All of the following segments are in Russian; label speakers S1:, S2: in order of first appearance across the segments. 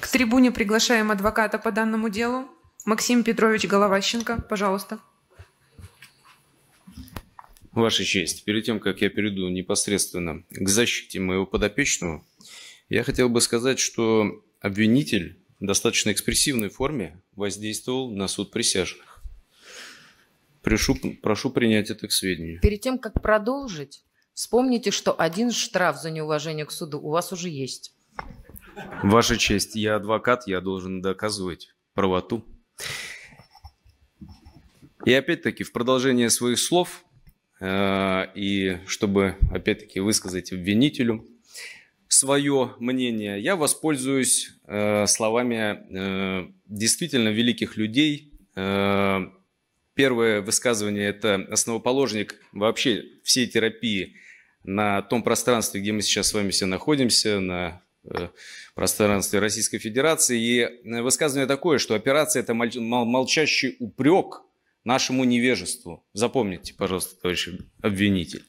S1: К трибуне приглашаем адвоката по данному делу. Максим Петрович Головащенко, пожалуйста. Ваша честь, перед тем, как я перейду непосредственно к защите моего подопечного, я хотел бы сказать, что обвинитель в достаточно экспрессивной форме воздействовал на суд присяжных. Прошу, прошу принять это к сведению. Перед тем, как продолжить, вспомните, что один штраф за неуважение к суду у вас уже есть. Ваша честь, я адвокат, я должен доказывать правоту. И опять-таки, в продолжение своих слов, э, и чтобы опять-таки высказать обвинителю свое мнение, я воспользуюсь э, словами э, действительно великих людей. Первое высказывание – это основоположник вообще всей терапии на том пространстве, где мы сейчас с вами все находимся, на Э, пространстве Российской Федерации. И э, высказывание такое, что операция – это молчащий упрек нашему невежеству. Запомните, пожалуйста, товарищ обвинитель.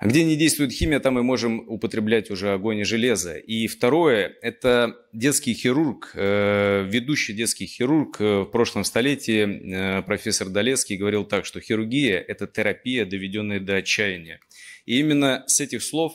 S1: где не действует химия, там мы можем употреблять уже огонь и железо. И второе – это детский хирург, э, ведущий детский хирург в прошлом столетии профессор Долецкий говорил так, что хирургия – это терапия, доведенная до отчаяния. И именно с этих слов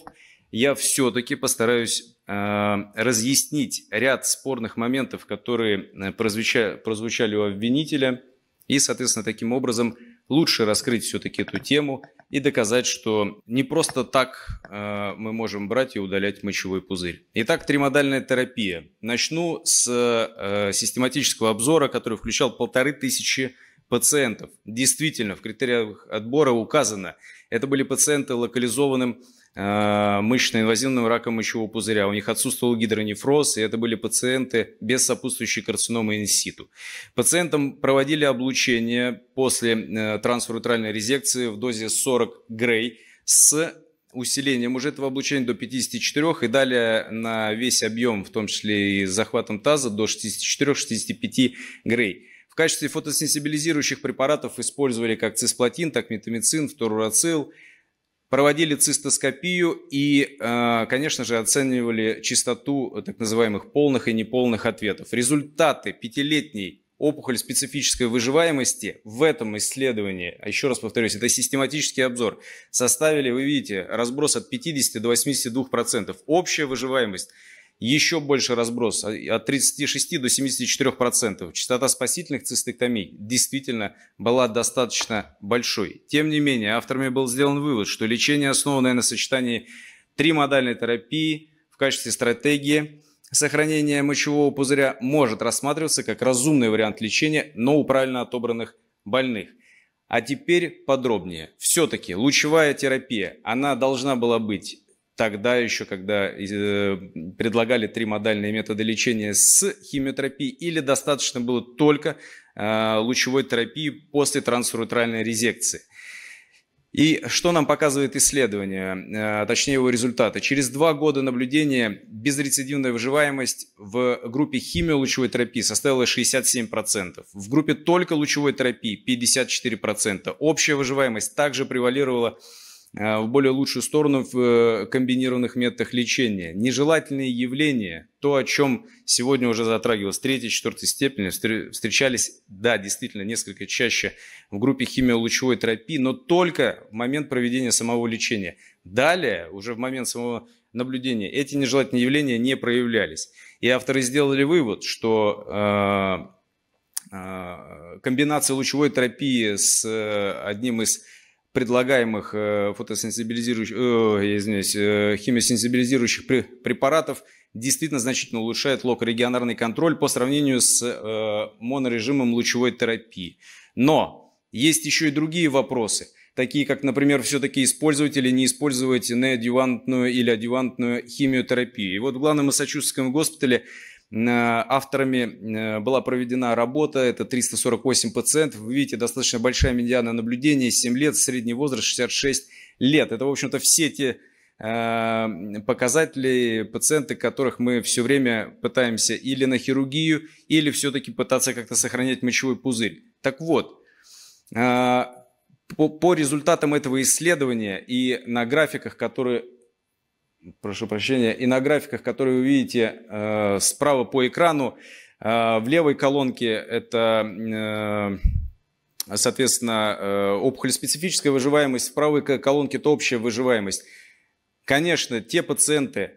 S1: я все-таки постараюсь Э, разъяснить ряд спорных моментов, которые э, прозвучали, прозвучали у обвинителя, и, соответственно, таким образом лучше раскрыть все-таки эту тему и доказать, что не просто так э, мы можем брать и удалять мочевой пузырь. Итак, тримодальная терапия. Начну с систематического обзора, который включал полторы тысячи пациентов. Действительно, в критериях отбора указано, это были пациенты локализованным Э, мышечно-инвазивным раком мочевого пузыря. У них отсутствовал гидронефроз, и это были пациенты без сопутствующей карциномы инситу. Пациентам проводили облучение после э, трансуретральной резекции в дозе 40 грей с усилением уже этого облучения до 54 и далее на весь объем, в том числе и с захватом таза, до 64-65 грей. В качестве фотосенсибилизирующих препаратов использовали как цисплатин, так метамицин, фторурацил, проводили цистоскопию и, э, конечно же, оценивали частоту э, так называемых полных и неполных ответов. Результаты пятилетней опухоль специфической выживаемости в этом исследовании, а еще раз повторюсь, это систематический обзор, составили, вы видите, разброс от 50 до 82%. Общая выживаемость еще больше разброс, а, от 36 до 74%. процентов. Частота спасительных цистектомий действительно была достаточно большой. Тем не менее, авторами был сделан вывод, что лечение, основанное на сочетании тримодальной терапии в качестве стратегии сохранения мочевого пузыря, может рассматриваться как разумный вариант лечения, но у правильно отобранных больных. А теперь подробнее. Все-таки лучевая терапия, она должна была быть тогда еще, когда э, предлагали три модальные методы лечения с химиотерапией, или достаточно было только э, лучевой терапии после трансуретральной резекции. И что нам показывает исследование, э, точнее его результаты? Через два года наблюдения безрецидивная выживаемость в группе химиолучевой терапии составила 67%, в группе только лучевой терапии 54%. Общая выживаемость также превалировала Э, в более лучшую сторону в э, комбинированных методах лечения. Нежелательные явления, то, о чем сегодня уже затрагивалось, третья четвертая степень встречались, да, действительно, несколько чаще в группе химиолучевой терапии, но только в момент проведения самого лечения. Далее, уже в момент самого наблюдения, эти нежелательные явления не проявлялись. И авторы сделали вывод, что э, комбинация лучевой терапии с одним из предлагаемых э, фотосенсибилизирующих, э, извиняюсь, э, химиосенсибилизирующих препаратов действительно значительно улучшает локорегионарный контроль по сравнению с э, монорежимом лучевой терапии. Но есть еще и другие вопросы, такие как, например, все-таки использовать или не использовать неадювантную или адювантную химиотерапию. И вот в главном Массачусетском госпитале Э, авторами э, была проведена работа, это 348 пациентов. Вы видите, достаточно большая медиана наблюдений, 7 лет, средний возраст 66 лет. Это, в общем-то, все те э, показатели пациенты, которых мы все время пытаемся или на хирургию, или все-таки пытаться как-то сохранять мочевой пузырь. Так вот, по, по результатам этого исследования и на графиках, которые прошу прощения, и на графиках, которые вы видите э, справа по экрану, э, в левой колонке это э, соответственно, э, опухоль специфическая выживаемость, в правой колонке это общая выживаемость. Конечно, те пациенты,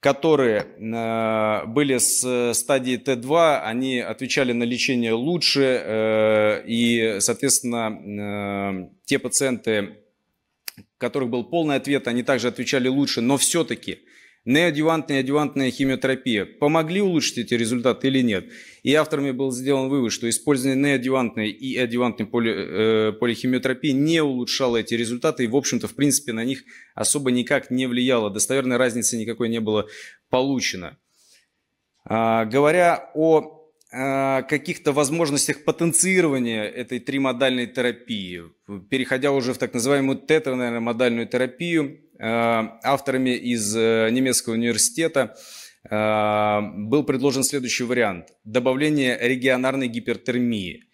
S1: которые э, были с э, стадии Т2, они отвечали на лечение лучше, и, соответственно, те пациенты, которых был полный ответ, они также отвечали лучше, но все-таки неоадювантная и адювантная химиотерапия помогли улучшить эти результаты или нет? И авторами был сделан вывод, что использование неоадювантной и адювантной поли, э, полихимиотерапии не улучшало эти результаты и, в общем-то, в принципе, на них особо никак не влияло. Достоверной разницы никакой не было получено. А, говоря о Э, каких-то возможностях потенцирования этой тримодальной терапии, переходя уже в так называемую тетрамодальную терапию, э, авторами из э, немецкого университета был предложен следующий вариант – добавление регионарной гипертермии.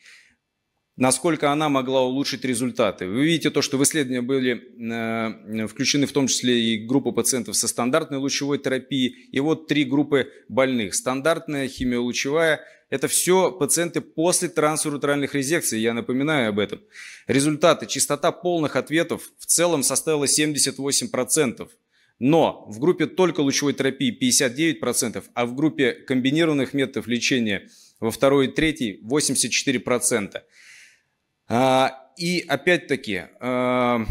S1: Насколько она могла улучшить результаты? Вы видите то, что в исследования были включены в том числе и группы пациентов со стандартной лучевой терапией, и вот три группы больных – стандартная, химиолучевая – это все пациенты после трансуретральных резекций, я напоминаю об этом. Результаты, частота полных ответов в целом составила 78%. Но в группе только лучевой терапии 59%, а в группе комбинированных методов лечения во второй и третьей 84%. А, и опять-таки, а,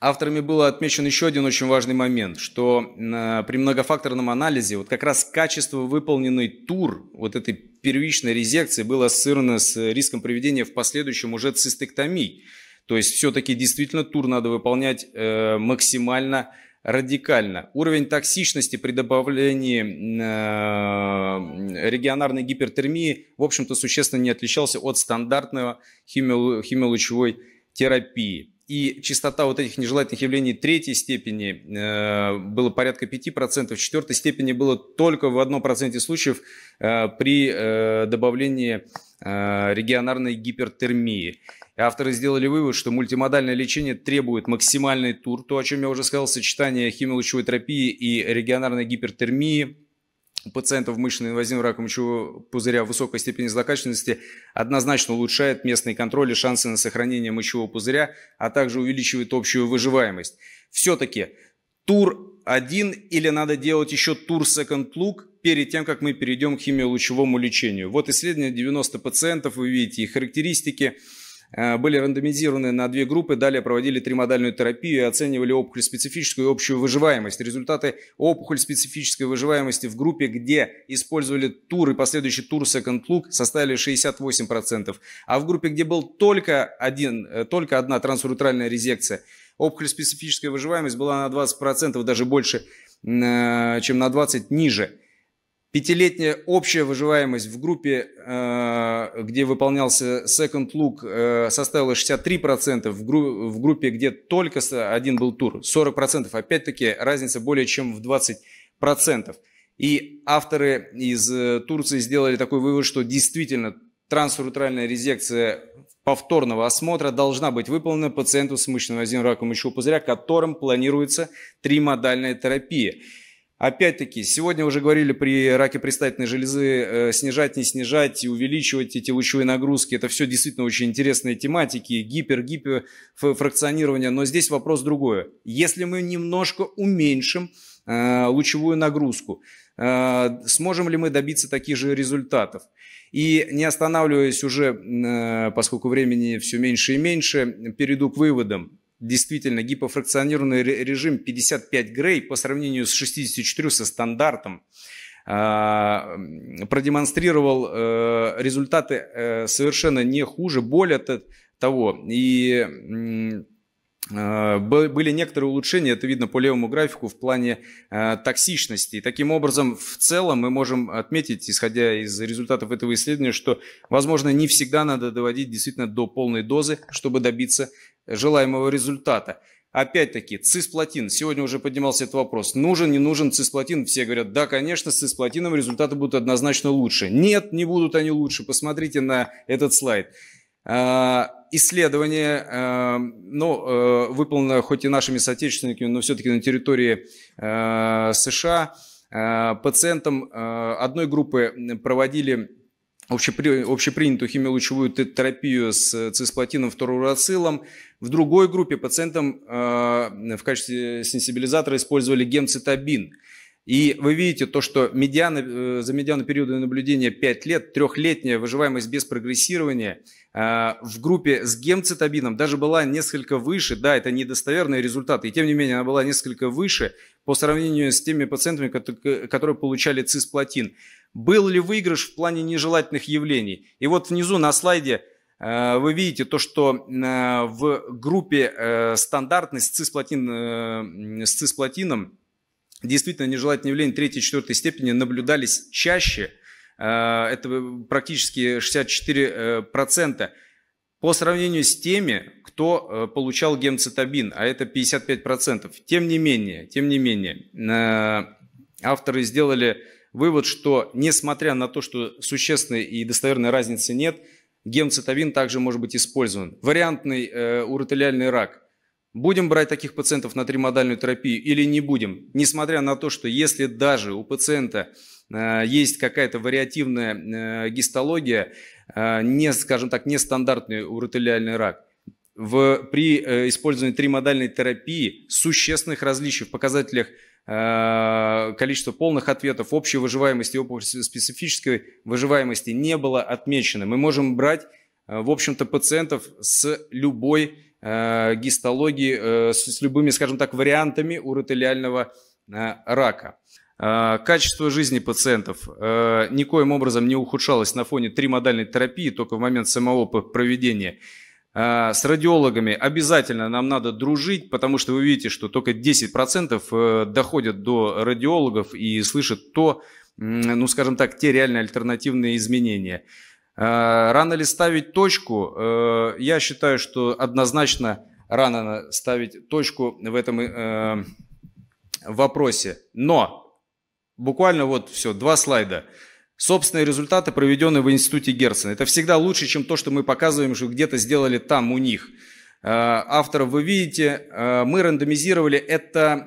S1: Авторами было отмечен еще один очень важный момент, что э, при многофакторном анализе вот как раз качество выполненный тур вот этой первичной резекции было ассоциировано с риском приведения в последующем уже цистектомий. То есть все-таки действительно тур надо выполнять э, максимально радикально. Уровень токсичности при добавлении э, регионарной гипертермии, в общем-то, существенно не отличался от стандартного химиолучевой терапии и частота вот этих нежелательных явлений третьей степени э, было порядка 5%, в четвертой степени было только в 1% случаев э, при э, добавлении э, регионарной гипертермии. авторы сделали вывод, что мультимодальное лечение требует максимальный тур, то, о чем я уже сказал, сочетание химиолучевой терапии и регионарной гипертермии – у пациентов мышечно-инвазивного рака мочевого пузыря высокой степени злокачественности однозначно улучшает местный контроль и шансы на сохранение мочевого пузыря, а также увеличивает общую выживаемость. Все-таки тур один или надо делать еще тур Second Look перед тем, как мы перейдем к химиолучевому лечению. Вот исследование 90 пациентов, вы видите их характеристики. Э, были рандомизированы на две группы, далее проводили тримодальную терапию и оценивали опухоль специфическую и общую выживаемость. Результаты опухоль специфической выживаемости в группе, где использовали тур и последующий тур Second Look, составили 68%, а в группе, где был только, один, э, только одна трансуретральная резекция, опухоль специфическая выживаемость была на 20%, даже больше, э, чем на 20% ниже. Пятилетняя общая выживаемость в группе, э, где выполнялся second look, э, составила 63%, в, в группе, где только один был тур, 40%. Опять-таки разница более чем в 20%. И авторы из э, Турции сделали такой вывод, что действительно трансуретральная резекция повторного осмотра должна быть выполнена пациенту с мышечным инвазивным раком мочевого пузыря, которым планируется тримодальная терапия. Опять-таки, сегодня уже говорили при раке предстательной железы, э, снижать, не снижать, и увеличивать эти лучевые нагрузки. Это все действительно очень интересные тематики, гипер, гипер, Но здесь вопрос другой. Если мы немножко уменьшим э, лучевую нагрузку, э, сможем ли мы добиться таких же результатов? И не останавливаясь уже, поскольку времени все меньше и меньше, перейду к выводам действительно гипофракционированный режим 55 грей по сравнению с 64 со стандартом а, продемонстрировал э, результаты э, совершенно не хуже, более того, и а, были некоторые улучшения, это видно по левому графику, в плане э, токсичности. таким образом, в целом мы можем отметить, исходя из результатов этого исследования, что, возможно, не всегда надо доводить действительно до полной дозы, чтобы добиться желаемого результата. Опять-таки, цисплатин. Сегодня уже поднимался этот вопрос. Нужен, не нужен цисплатин? Все говорят, да, конечно, с цисплатином результаты будут однозначно лучше. Нет, не будут они лучше. Посмотрите на этот слайд. А, исследование, а, ну, а, выполнено хоть и нашими соотечественниками, но все-таки на территории США. Пациентам одной группы проводили общепри, общепринятую химиолучевую терапию с цисплатином фторурацилом. В другой группе пациентам э, в качестве сенсибилизатора использовали гемцитабин – и вы видите то, что медианы, э, за медиану периода наблюдения 5 лет, трехлетняя выживаемость без прогрессирования э, в группе с гемцитабином даже была несколько выше. Да, это недостоверные результаты, и тем не менее она была несколько выше по сравнению с теми пациентами, которые получали цисплатин. Был ли выигрыш в плане нежелательных явлений? И вот внизу на слайде э, вы видите то, что в группе стандартной с цисплатин, с цисплатином действительно нежелательные явления третьей и четвертой степени наблюдались чаще, э, это практически 64%, э, по сравнению с теми, кто э, получал гемцитабин, а это 55%. Тем не менее, тем не менее, авторы сделали вывод, что несмотря на то, что существенной и достоверной разницы нет, гемцитабин также может быть использован. Вариантный уротелиальный рак – Будем брать таких пациентов на тримодальную терапию или не будем? Несмотря на то, что если даже у пациента э, есть какая-то вариативная э, гистология, э, не, скажем так, нестандартный уротелиальный рак, в, при использовании тримодальной терапии существенных различий в показателях количества полных ответов, общей выживаемости, специфической выживаемости не было отмечено. Мы можем брать, в общем-то, пациентов с любой Э, гистологии э, с любыми, скажем так, вариантами уротелиального э, рака. Качество жизни пациентов никоим образом не ухудшалось на фоне тримодальной терапии, только в момент самого проведения. С радиологами обязательно нам надо дружить, потому что вы видите, что только 10% доходят до радиологов и слышат то, ну, скажем так, те реальные альтернативные изменения. Э, рано ли ставить точку? Э, я считаю, что однозначно рано ставить точку в этом э, вопросе. Но буквально вот все, два слайда. Собственные результаты, проведенные в институте Герцена. Это всегда лучше, чем то, что мы показываем, что где-то сделали там у них. Авторов вы видите, мы рандомизировали это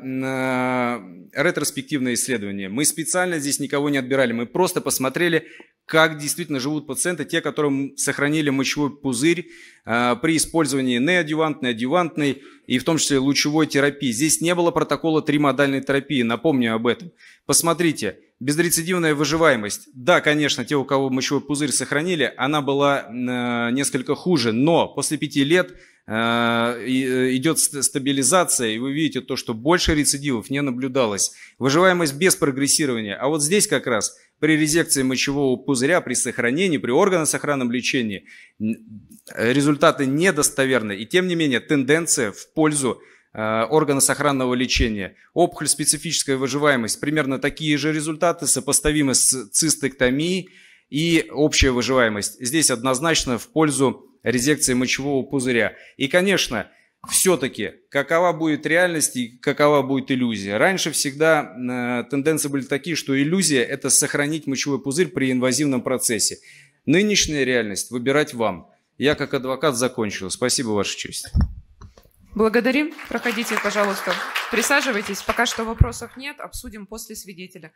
S1: ретроспективное исследование. Мы специально здесь никого не отбирали, мы просто посмотрели, как действительно живут пациенты, те, которым сохранили мочевой пузырь э, при использовании неадювантной, адювантной и в том числе лучевой терапии. Здесь не было протокола тримодальной терапии, напомню об этом. Посмотрите, безрецидивная выживаемость. Да, конечно, те, у кого мочевой пузырь сохранили, она была э, несколько хуже, но после пяти лет – Э, э, идет стабилизация, и вы видите то, что больше рецидивов не наблюдалось. Выживаемость без прогрессирования. А вот здесь как раз при резекции мочевого пузыря, при сохранении, при органосохранном лечении результаты недостоверны. И тем не менее тенденция в пользу э, органосохранного лечения. Опухоль специфическая выживаемость. Примерно такие же результаты сопоставимы с цистектомией и общая выживаемость. Здесь однозначно в пользу резекции мочевого пузыря. И, конечно, все-таки, какова будет реальность и какова будет иллюзия. Раньше всегда э, тенденции были такие, что иллюзия – это сохранить мочевой пузырь при инвазивном процессе. Нынешняя реальность – выбирать вам. Я как адвокат закончил. Спасибо, Ваша честь. Благодарим. Проходите, пожалуйста. Присаживайтесь. Пока что вопросов нет. Обсудим после свидетеля.